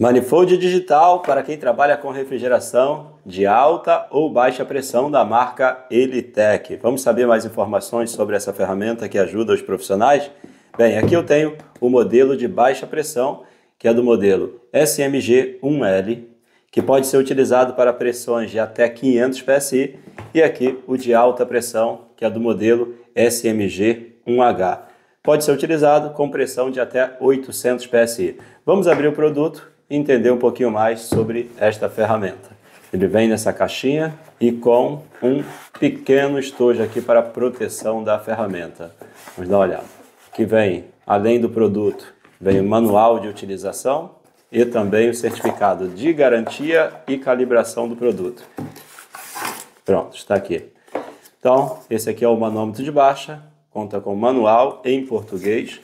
Manifold digital para quem trabalha com refrigeração de alta ou baixa pressão da marca Elitec. Vamos saber mais informações sobre essa ferramenta que ajuda os profissionais? Bem, aqui eu tenho o modelo de baixa pressão, que é do modelo SMG1L, que pode ser utilizado para pressões de até 500 PSI, e aqui o de alta pressão, que é do modelo SMG1H. Pode ser utilizado com pressão de até 800 PSI. Vamos abrir o produto entender um pouquinho mais sobre esta ferramenta. Ele vem nessa caixinha e com um pequeno estojo aqui para proteção da ferramenta. Vamos dar uma olhada. Que vem, além do produto, vem o manual de utilização e também o certificado de garantia e calibração do produto. Pronto, está aqui. Então, esse aqui é o manômetro de baixa, conta com manual em português,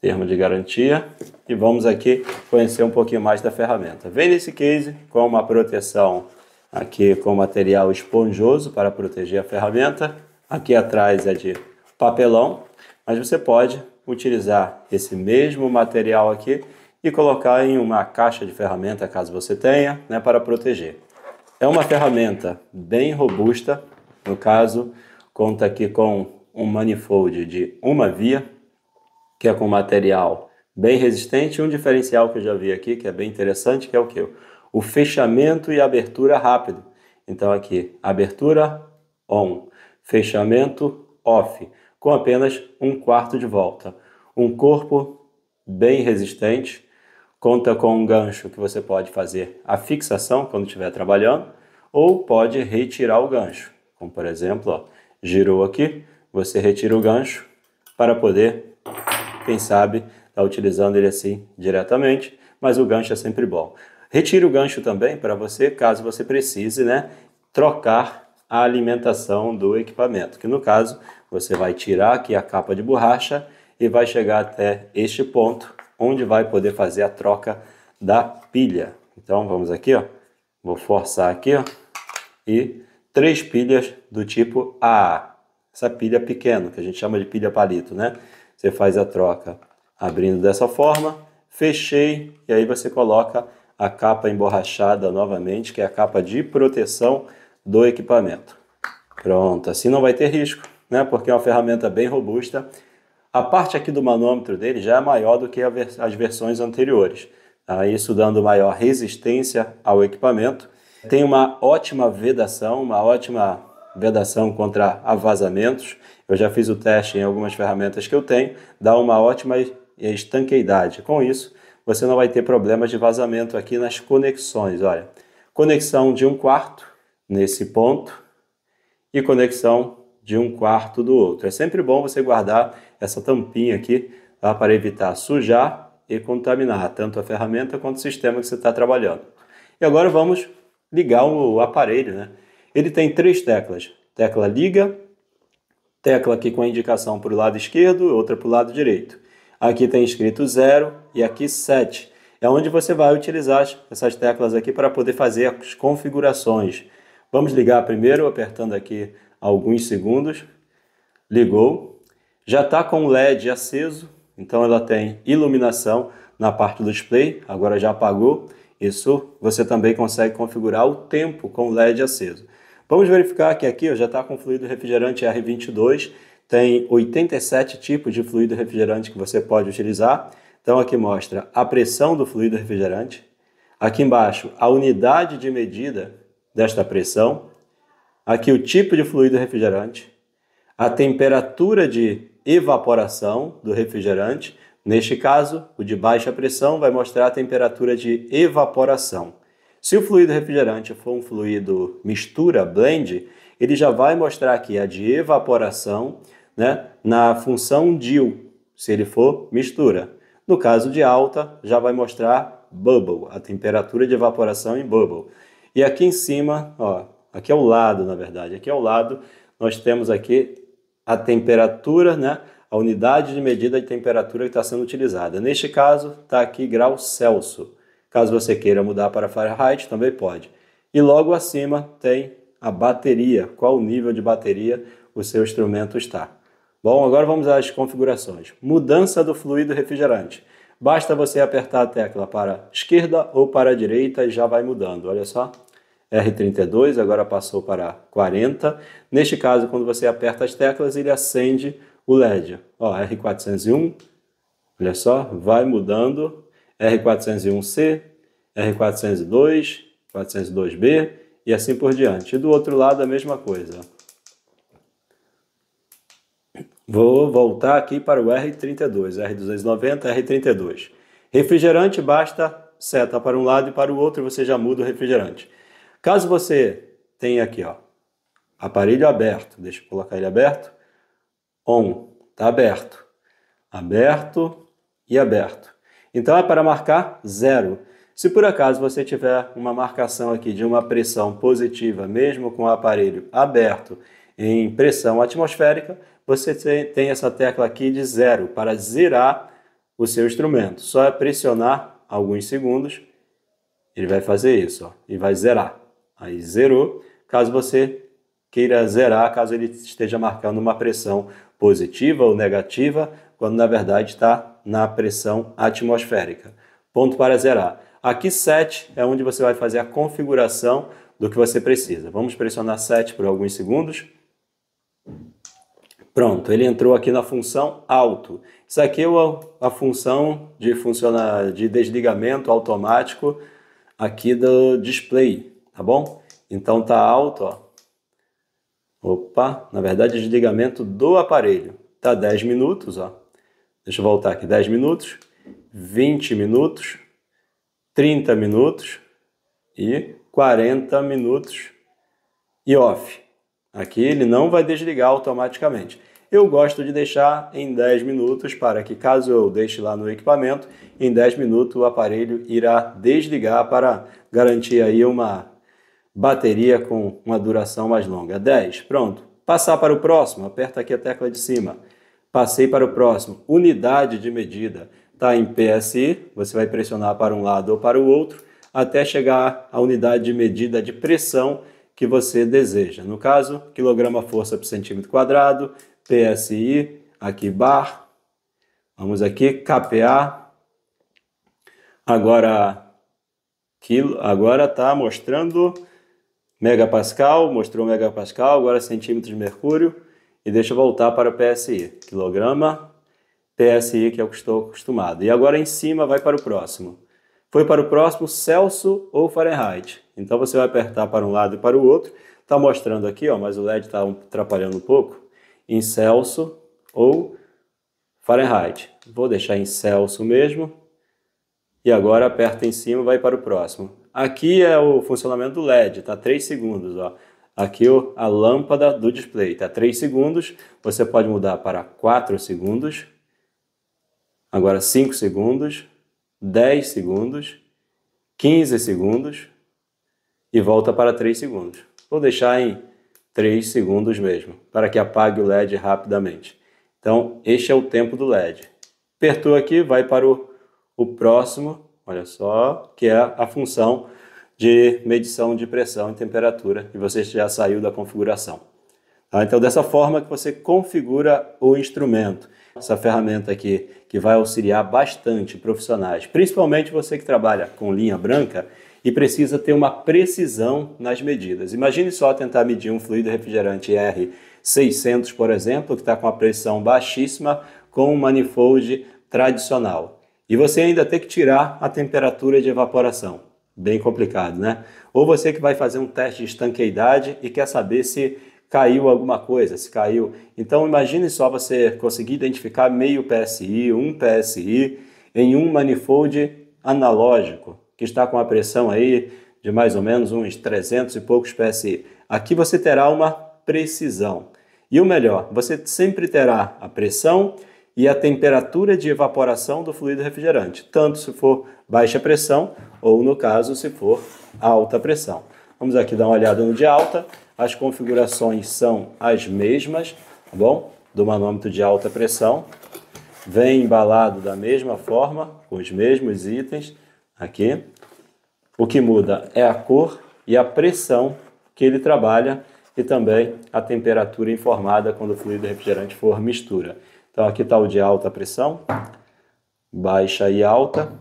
termo de garantia, e vamos aqui conhecer um pouquinho mais da ferramenta. Vem nesse case com uma proteção aqui com material esponjoso para proteger a ferramenta. Aqui atrás é de papelão, mas você pode utilizar esse mesmo material aqui e colocar em uma caixa de ferramenta, caso você tenha, né, para proteger. É uma ferramenta bem robusta, no caso, conta aqui com um manifold de uma via, que é com material bem resistente. Um diferencial que eu já vi aqui, que é bem interessante, que é o que? O fechamento e abertura rápido. Então aqui, abertura on, fechamento off, com apenas um quarto de volta. Um corpo bem resistente, conta com um gancho que você pode fazer a fixação quando estiver trabalhando, ou pode retirar o gancho. Como por exemplo, ó, girou aqui, você retira o gancho para poder quem sabe está utilizando ele assim diretamente, mas o gancho é sempre bom. Retire o gancho também para você, caso você precise, né, trocar a alimentação do equipamento, que no caso você vai tirar aqui a capa de borracha e vai chegar até este ponto, onde vai poder fazer a troca da pilha. Então vamos aqui, ó, vou forçar aqui, ó, e três pilhas do tipo AA, essa pilha pequena, que a gente chama de pilha palito, né? Você faz a troca abrindo dessa forma, fechei e aí você coloca a capa emborrachada novamente, que é a capa de proteção do equipamento. Pronto, assim não vai ter risco, né? Porque é uma ferramenta bem robusta. A parte aqui do manômetro dele já é maior do que as versões anteriores, tá? isso dando maior resistência ao equipamento. Tem uma ótima vedação, uma ótima vedação contra vazamentos. Eu já fiz o teste em algumas ferramentas que eu tenho, dá uma ótima estanqueidade. Com isso, você não vai ter problemas de vazamento aqui nas conexões. Olha, conexão de um quarto nesse ponto e conexão de um quarto do outro. É sempre bom você guardar essa tampinha aqui tá, para evitar sujar e contaminar tanto a ferramenta quanto o sistema que você está trabalhando. E agora vamos ligar o aparelho, né? Ele tem três teclas: tecla liga, tecla aqui com a indicação para o lado esquerdo, outra para o lado direito. Aqui tem escrito 0 e aqui 7. É onde você vai utilizar essas teclas aqui para poder fazer as configurações. Vamos ligar primeiro, apertando aqui alguns segundos. Ligou. Já está com o LED aceso, então ela tem iluminação na parte do display, agora já apagou. Isso você também consegue configurar o tempo com o LED aceso. Vamos verificar que aqui ó, já está com fluido refrigerante R22, tem 87 tipos de fluido refrigerante que você pode utilizar. Então aqui mostra a pressão do fluido refrigerante, aqui embaixo a unidade de medida desta pressão, aqui o tipo de fluido refrigerante, a temperatura de evaporação do refrigerante, neste caso, o de baixa pressão vai mostrar a temperatura de evaporação. Se o fluido refrigerante for um fluido mistura, blend, ele já vai mostrar aqui a de evaporação né, na função DIL, se ele for mistura. No caso de alta, já vai mostrar bubble, a temperatura de evaporação em bubble. E aqui em cima, ó, aqui ao lado, na verdade, aqui ao lado, nós temos aqui a temperatura, né, a unidade de medida de temperatura que está sendo utilizada. Neste caso, está aqui grau Celsius. Caso você queira mudar para Fahrenheit, também pode. E logo acima tem a bateria, qual nível de bateria o seu instrumento está. Bom, agora vamos às configurações. Mudança do fluido refrigerante. Basta você apertar a tecla para esquerda ou para a direita e já vai mudando. Olha só, R32 agora passou para 40. Neste caso, quando você aperta as teclas, ele acende o LED. Ó, R401, olha só, vai mudando R401C, R402, 402B e assim por diante. E do outro lado a mesma coisa. Vou voltar aqui para o R32, R290, R32. Refrigerante basta seta para um lado e para o outro você já muda o refrigerante. Caso você tenha aqui, ó, aparelho aberto, deixa eu colocar ele aberto. On, tá aberto. Aberto e aberto. Então é para marcar zero. Se por acaso você tiver uma marcação aqui de uma pressão positiva, mesmo com o aparelho aberto em pressão atmosférica, você tem essa tecla aqui de zero para zerar o seu instrumento. Só é pressionar alguns segundos, ele vai fazer isso ó, e vai zerar. Aí zerou. Caso você queira zerar, caso ele esteja marcando uma pressão positiva ou negativa, quando na verdade está na pressão atmosférica. Ponto para zerar. Aqui 7 é onde você vai fazer a configuração do que você precisa. Vamos pressionar 7 por alguns segundos. Pronto, ele entrou aqui na função alto. Isso aqui é a função de, de desligamento automático aqui do display, tá bom? Então tá alto, ó. Opa, na verdade desligamento do aparelho. Tá 10 minutos, ó. Deixa eu voltar aqui. 10 minutos, 20 minutos, 30 minutos e 40 minutos e off. Aqui ele não vai desligar automaticamente. Eu gosto de deixar em 10 minutos para que caso eu deixe lá no equipamento, em 10 minutos o aparelho irá desligar para garantir aí uma bateria com uma duração mais longa. 10, pronto. Passar para o próximo, aperta aqui a tecla de cima. Passei para o próximo. Unidade de medida está em PSI, você vai pressionar para um lado ou para o outro até chegar à unidade de medida de pressão que você deseja. No caso, quilograma força por centímetro quadrado, PSI, aqui bar, vamos aqui, KPA. Agora, quilo, agora está mostrando megapascal, mostrou megapascal, agora centímetros de mercúrio. E deixa eu voltar para o PSI. Quilograma, PSI, que é o que estou acostumado. E agora em cima vai para o próximo. Foi para o próximo Celsius ou Fahrenheit. Então você vai apertar para um lado e para o outro. Está mostrando aqui, ó, mas o LED está atrapalhando um pouco. Em Celsius ou Fahrenheit. Vou deixar em Celsius mesmo. E agora aperta em cima vai para o próximo. Aqui é o funcionamento do LED, está 3 segundos, ó. Aqui a lâmpada do display está 3 segundos, você pode mudar para 4 segundos, agora 5 segundos, 10 segundos, 15 segundos e volta para 3 segundos. Vou deixar em 3 segundos mesmo, para que apague o LED rapidamente. Então, este é o tempo do LED. Apertou aqui, vai para o, o próximo, olha só, que é a função de medição de pressão e temperatura e você já saiu da configuração. Tá? Então, dessa forma que você configura o instrumento. Essa ferramenta aqui que vai auxiliar bastante profissionais, principalmente você que trabalha com linha branca e precisa ter uma precisão nas medidas. Imagine só tentar medir um fluido refrigerante R600, por exemplo, que está com a pressão baixíssima, com um manifold tradicional. E você ainda tem que tirar a temperatura de evaporação. Bem complicado, né? Ou você que vai fazer um teste de estanqueidade e quer saber se caiu alguma coisa, se caiu. Então imagine só você conseguir identificar meio PSI, um PSI em um manifold analógico que está com a pressão aí de mais ou menos uns 300 e poucos PSI. Aqui você terá uma precisão. E o melhor, você sempre terá a pressão e a temperatura de evaporação do fluido refrigerante, tanto se for baixa pressão ou, no caso, se for alta pressão. Vamos aqui dar uma olhada no de alta. As configurações são as mesmas, tá bom? Do manômetro de alta pressão. Vem embalado da mesma forma, com os mesmos itens aqui. O que muda é a cor e a pressão que ele trabalha e também a temperatura informada quando o fluido refrigerante for mistura. Então aqui está o de alta pressão, baixa e alta,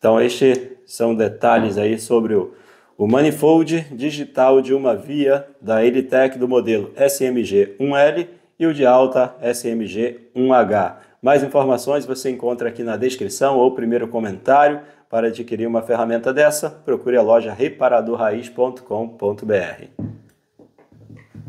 então, estes são detalhes aí sobre o, o manifold digital de uma via da Elitec do modelo SMG 1L e o de alta SMG 1H. Mais informações você encontra aqui na descrição ou primeiro comentário. Para adquirir uma ferramenta dessa, procure a loja reparadorraiz.com.br.